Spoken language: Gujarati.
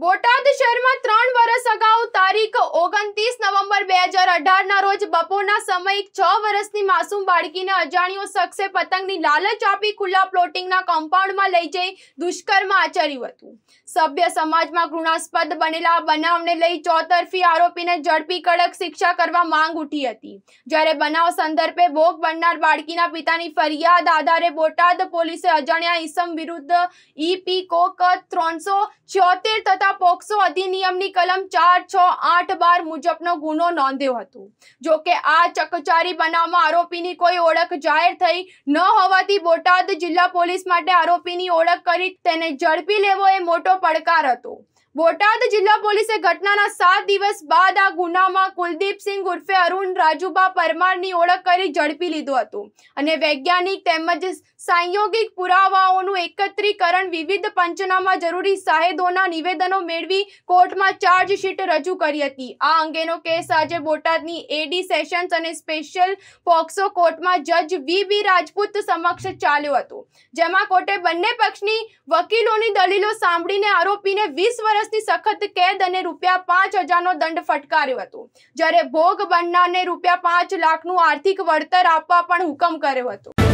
બોટાદ શહેરમાં ત્રણ વર્ષ અગાઉ તારીખ બપોરના સમયે એક છ વર્ષની માસૂમ બાળકીને અજાણ્યો શખ્સે પતંગની લાલચ આપી ખુલ્લા પ્લોટિંગના કમ્પાઉન્ડમાં લઈ જઈ દુષ્કર્મ આચર્યું હતું સભ્ય સમાજમાં ઘૃણાસ્પદ બનેલા બનાવને લઈ ચોતરફી આરોપીને ઝડપી કડક શિક્ષા કરવા માંગ ઉઠી હતી જ્યારે બનાવ સંદર્ભે ભોગ બનનાર બાળકીના પિતાની ફરિયાદ આધારે બોટાદ પોલીસે અજાણ્યા ઈસમ વિરુદ્ધ ઈપી કોક ત્રણસો છોતેર તથા પોક્સો અધિનિયમની કલમ ચાર છ આઠ બાર મુજબનો ગુનો નોંધ્યો હતો જો કે આ ચકચારી બનાવમાં આરોપીની કોઈ ઓળખ જાહેર થઈ ન હોવાથી બોટાદ જિલ્લા પોલીસ માટે આરોપીની ઓળખ કરી તેને ઝડપી લેવો એ મોટો પડકાર હતો બોટાદ જિલ્લા પોલીસે ઘટનાના સાત દિવસ બાદ આ ગુનામાં કુલદીપસિંહ ઉર્ફે અરુણ રાજુબા પરમારની ઓળખ કરી ઝડપી લીધું હતું અને વૈજ્ઞાનિક તેમજ સંયોગિક પુરાવાઓનું એકત્રીકરણ વિવિધ પંચનામાં જરૂરી સાહેદોના નિવેદનો મેળવી કોર્ટમાં ચાર્જશીટ રજૂ કરી હતી આ અંગેનો કેસ આજે બોટાદની એડી સેશન્સ અને સ્પેશિયલ પોક્સો કોર્ટમાં જજ વી બી રાજપૂત સમક્ષ ચાલ્યો હતો જેમાં કોર્ટે બંને પક્ષની વકીલોની દલીલો સાંભળીને આરોપીને વીસ વર્ષ વર્ષની સખત કેદ અને રૂપિયા પાંચ હજારનો દંડ ફટકાર્યો હતો જ્યારે ભોગ બનનારને રૂપિયા પાંચ લાખનું આર્થિક વળતર આપવા પણ હુકમ કર્યો હતો